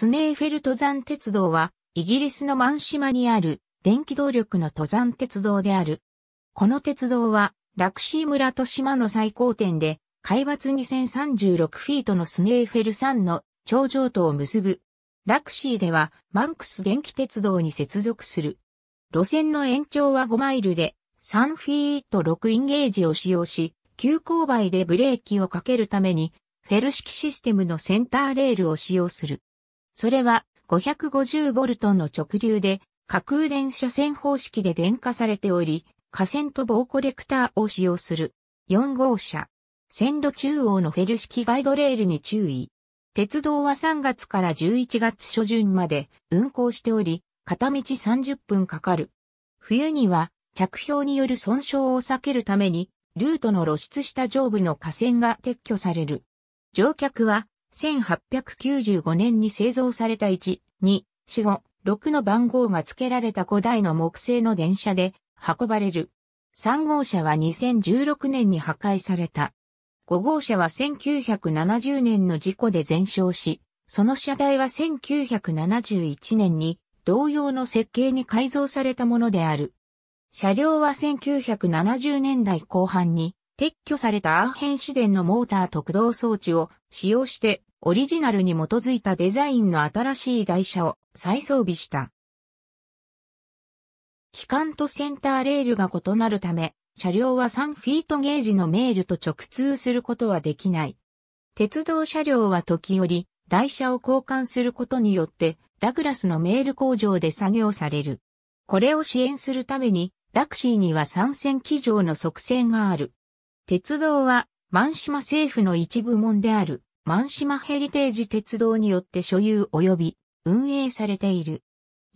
スネーフェル登山鉄道は、イギリスのマン島にある電気動力の登山鉄道である。この鉄道は、ラクシー村と島の最高点で、海抜2036フィートのスネーフェル山の頂上とを結ぶ。ラクシーでは、マンクス電気鉄道に接続する。路線の延長は5マイルで、3フィート6インゲージを使用し、急勾配でブレーキをかけるために、フェル式システムのセンターレールを使用する。それは5 5 0ボルトの直流で、架空電車線方式で電化されており、架線と棒コレクターを使用する。4号車。線路中央のフェル式ガイドレールに注意。鉄道は3月から11月初旬まで運行しており、片道30分かかる。冬には着氷による損傷を避けるために、ルートの露出した上部の架線が撤去される。乗客は1895年に製造された1、2、4、5、6の番号が付けられた5台の木製の電車で運ばれる。3号車は2016年に破壊された。5号車は1970年の事故で全焼し、その車体は1971年に同様の設計に改造されたものである。車両は1970年代後半に撤去されたアーヘン市電のモーター特動装置を使用してオリジナルに基づいたデザインの新しい台車を再装備した。機関とセンターレールが異なるため、車両は3フィートゲージのメールと直通することはできない。鉄道車両は時折、台車を交換することによって、ダグラスのメール工場で作業される。これを支援するために、ダクシーには参戦機場の側線がある。鉄道は、満島政府の一部門である、満島ヘリテージ鉄道によって所有及び、運営されている。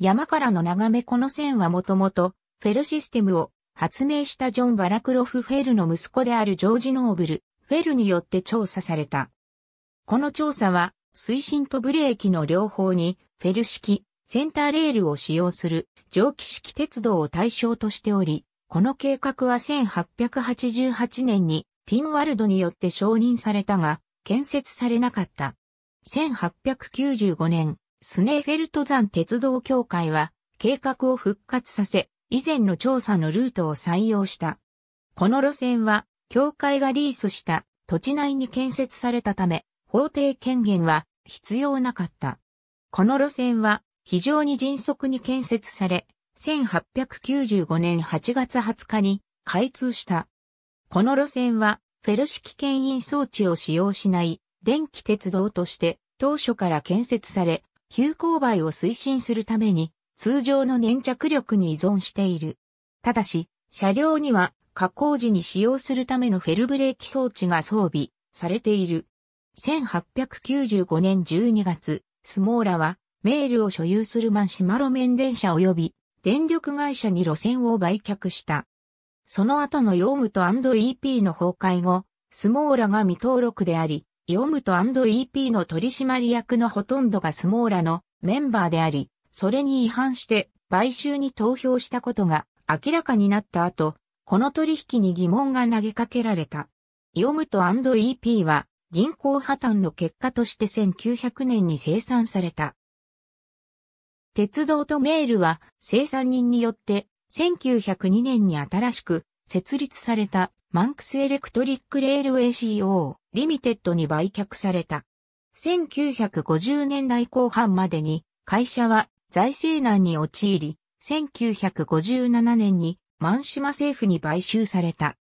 山からの眺めこの線はもともと、フェルシステムを発明したジョン・バラクロフ・フェルの息子であるジョージ・ノーブル、フェルによって調査された。この調査は、推進とブレーキの両方に、フェル式、センターレールを使用する、蒸気式鉄道を対象としており、この計画は1888年にティンワルドによって承認されたが、建設されなかった。1895年、スネーフェルト山鉄道協会は計画を復活させ、以前の調査のルートを採用した。この路線は、協会がリースした土地内に建設されたため、法定権限は必要なかった。この路線は非常に迅速に建設され、1895年8月20日に開通した。この路線は、フェル式牽引装置を使用しない電気鉄道として当初から建設され、急勾配を推進するために通常の粘着力に依存している。ただし、車両には加工時に使用するためのフェルブレーキ装置が装備されている。1895年12月、スモーラはメールを所有するマンシマロ面電車及び電力会社に路線を売却した。その後のヨームと &EP の崩壊後、スモーラが未登録であり、ヨームと &EP の取締役のほとんどがスモーラのメンバーであり、それに違反して買収に投票したことが明らかになった後、この取引に疑問が投げかけられた。ヨームと &EP は銀行破綻の結果として1900年に生産された。鉄道とメールは生産人によって1902年に新しく設立されたマンクスエレクトリックレールウェイ CO リミテッドに売却された。1950年代後半までに会社は財政難に陥り、1957年に満島政府に買収された。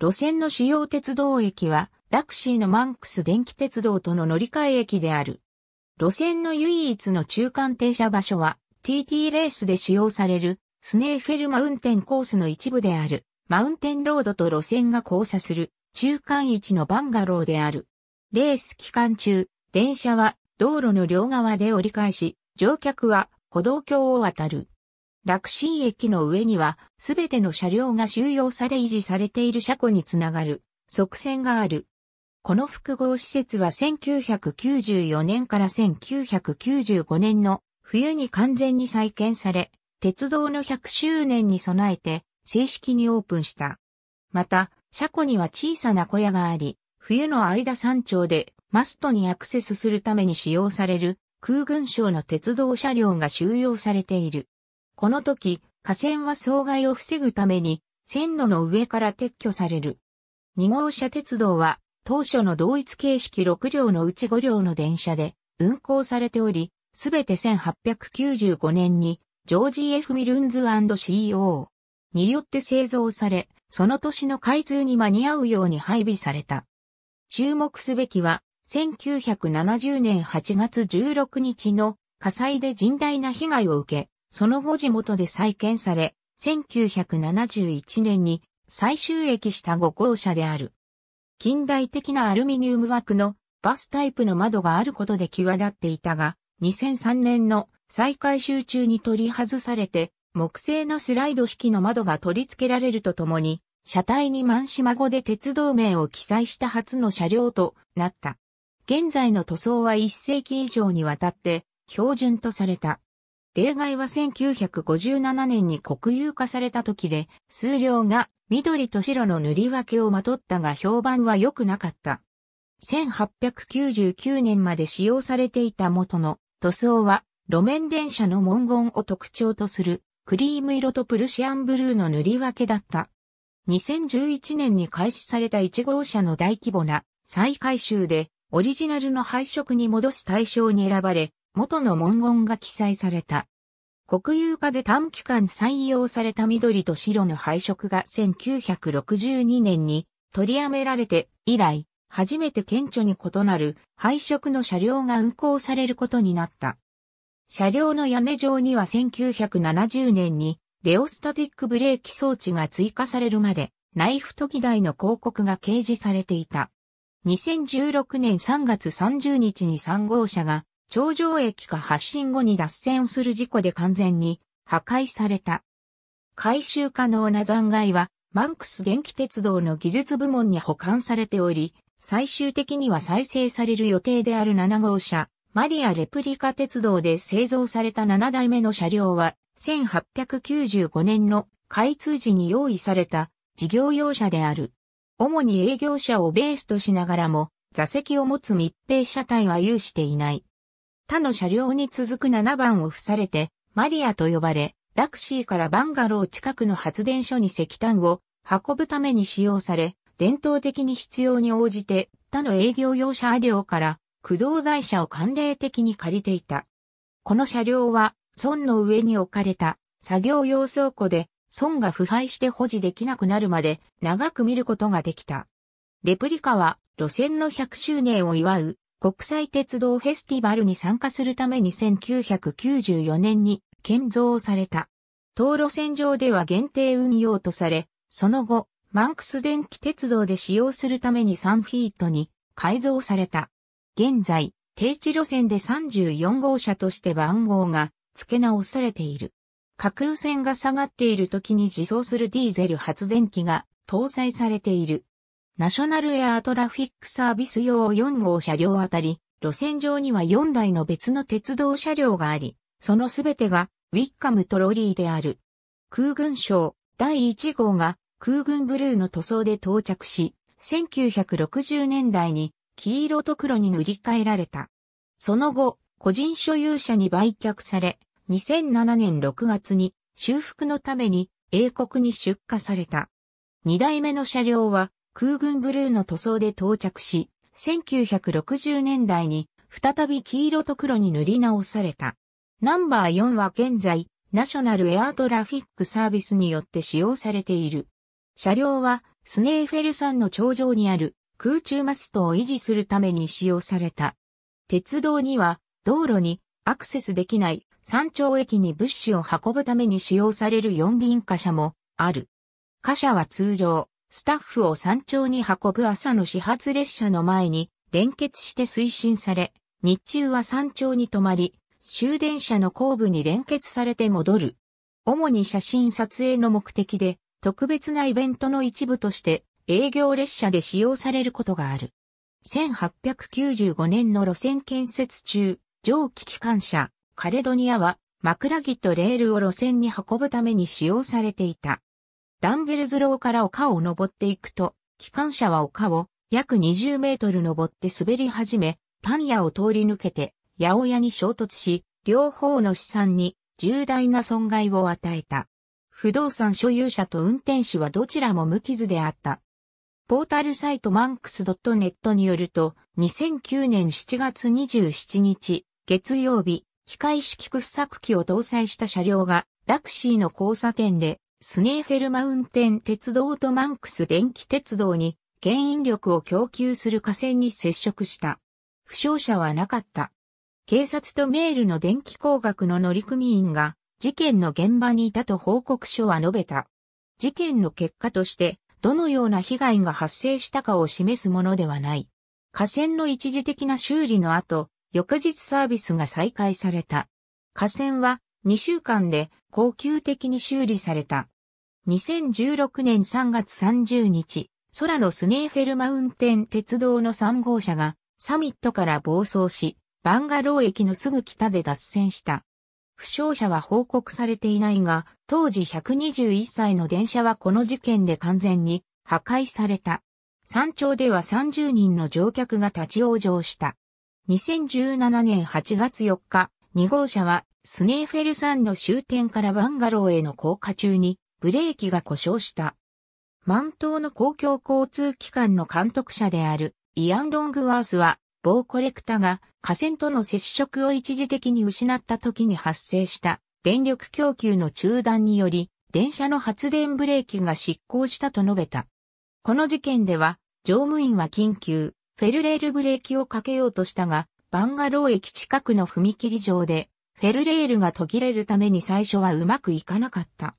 路線の主要鉄道駅はダクシーのマンクス電気鉄道との乗り換え駅である。路線の唯一の中間停車場所は TT レースで使用されるスネーフェルマウンテンコースの一部であるマウンテンロードと路線が交差する中間位置のバンガローである。レース期間中、電車は道路の両側で折り返し、乗客は歩道橋を渡る。楽神駅の上にはすべての車両が収容され維持されている車庫につながる側線がある。この複合施設は1994年から1995年の冬に完全に再建され、鉄道の100周年に備えて正式にオープンした。また、車庫には小さな小屋があり、冬の間山頂でマストにアクセスするために使用される空軍省の鉄道車両が収容されている。この時、河川は障害を防ぐために線路の上から撤去される。2号車鉄道は当初の同一形式6両のうち5両の電車で運行されており、すべて1895年にジョージ・ F・ ミルンズ &CO によって製造され、その年の開通に間に合うように配備された。注目すべきは、1970年8月16日の火災で甚大な被害を受け、その後地元で再建され、1971年に最終駅した5号車である。近代的なアルミニウム枠のバスタイプの窓があることで際立っていたが、2003年の再改修中に取り外されて、木製のスライド式の窓が取り付けられるとともに、車体にシマゴで鉄道名を記載した初の車両となった。現在の塗装は1世紀以上にわたって標準とされた。例外は1957年に国有化された時で数量が緑と白の塗り分けをまとったが評判は良くなかった。1899年まで使用されていた元の塗装は路面電車の文言を特徴とするクリーム色とプルシアンブルーの塗り分けだった。2011年に開始された1号車の大規模な再改修でオリジナルの配色に戻す対象に選ばれ元の文言が記載された。国有化で短期間採用された緑と白の配色が1962年に取りやめられて以来、初めて顕著に異なる配色の車両が運行されることになった。車両の屋根上には1970年にレオスタティックブレーキ装置が追加されるまでナイフ研ぎ台の広告が掲示されていた。2016年3月30日に3号車が頂上駅か発進後に脱線する事故で完全に破壊された。回収可能な残骸は、マンクス電気鉄道の技術部門に保管されており、最終的には再生される予定である7号車、マリアレプリカ鉄道で製造された7台目の車両は、1895年の開通時に用意された事業用車である。主に営業車をベースとしながらも、座席を持つ密閉車体は有していない。他の車両に続く7番を付されて、マリアと呼ばれ、ダクシーからバンガロー近くの発電所に石炭を運ぶために使用され、伝統的に必要に応じて他の営業用車両から駆動台車を慣例的に借りていた。この車両は、村の上に置かれた作業用倉庫で、村が腐敗して保持できなくなるまで長く見ることができた。レプリカは路線の100周年を祝う国際鉄道フェスティバルに参加するために1994年に建造された。道路線上では限定運用とされ、その後、マンクス電気鉄道で使用するために3フィートに改造された。現在、定置路線で34号車として番号が付け直されている。架空線が下がっている時に自走するディーゼル発電機が搭載されている。ナショナルエアートラフィックサービス用4号車両あたり、路線上には4台の別の鉄道車両があり、そのすべてがウィッカムトロリーである。空軍省第1号が空軍ブルーの塗装で到着し、1960年代に黄色と黒に塗り替えられた。その後、個人所有者に売却され、2007年6月に修復のために英国に出荷された。2台目の車両は空軍ブルーの塗装で到着し、1960年代に再び黄色と黒に塗り直された。ナンバー4は現在、ナショナルエアトラフィックサービスによって使用されている。車両はスネーフェル山の頂上にある空中マストを維持するために使用された。鉄道には道路にアクセスできない山頂駅に物資を運ぶために使用される四輪貨車もある。貨車は通常スタッフを山頂に運ぶ朝の始発列車の前に連結して推進され、日中は山頂に泊まり、終電車の後部に連結されて戻る。主に写真撮影の目的で、特別なイベントの一部として営業列車で使用されることがある。1895年の路線建設中、蒸気機関車、カレドニアは、枕木とレールを路線に運ぶために使用されていた。ダンベルズローから丘を登っていくと、機関車は丘を約20メートル登って滑り始め、パン屋を通り抜けて、八百屋に衝突し、両方の資産に重大な損害を与えた。不動産所有者と運転手はどちらも無傷であった。ポータルサイトマンクス .net によると、2009年7月27日、月曜日、機械式掘削機を搭載した車両が、ダクシーの交差点でスネーフェルマウンテン鉄道とマンクス電気鉄道に牽引力を供給する架線に接触した。負傷者はなかった。警察とメールの電気工学の乗組員が事件の現場にいたと報告書は述べた。事件の結果としてどのような被害が発生したかを示すものではない。架線の一時的な修理の後、翌日サービスが再開された。架線は2週間で恒久的に修理された。2016年3月30日、空のスネーフェルマウンテン鉄道の3号車がサミットから暴走し、バンガロー駅のすぐ北で脱線した。負傷者は報告されていないが、当時121歳の電車はこの事件で完全に破壊された。山頂では30人の乗客が立ち往生した。2017年8月4日、2号車はスネーフェル山の終点からバンガローへの降下中にブレーキが故障した。満島の公共交通機関の監督者であるイアン・ロングワースは、某コレクタが河川との接触を一時的に失った時に発生した電力供給の中断により、電車の発電ブレーキが失効したと述べた。この事件では、乗務員は緊急、フェルレールブレーキをかけようとしたが、バンガロー駅近くの踏切上で、フェルレールが途切れるために最初はうまくいかなかった。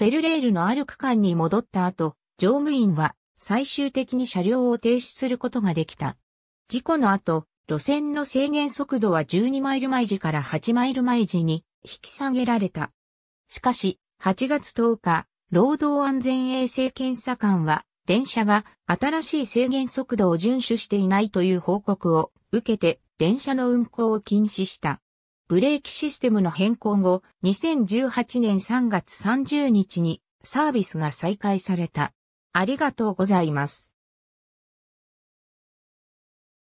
フェルレールのある区間に戻った後、乗務員は最終的に車両を停止することができた。事故の後、路線の制限速度は12マイル毎時から8マイル毎時に引き下げられた。しかし、8月10日、労働安全衛生検査官は、電車が新しい制限速度を遵守していないという報告を受けて、電車の運行を禁止した。ブレーキシステムの変更後、2018年3月30日にサービスが再開された。ありがとうございます。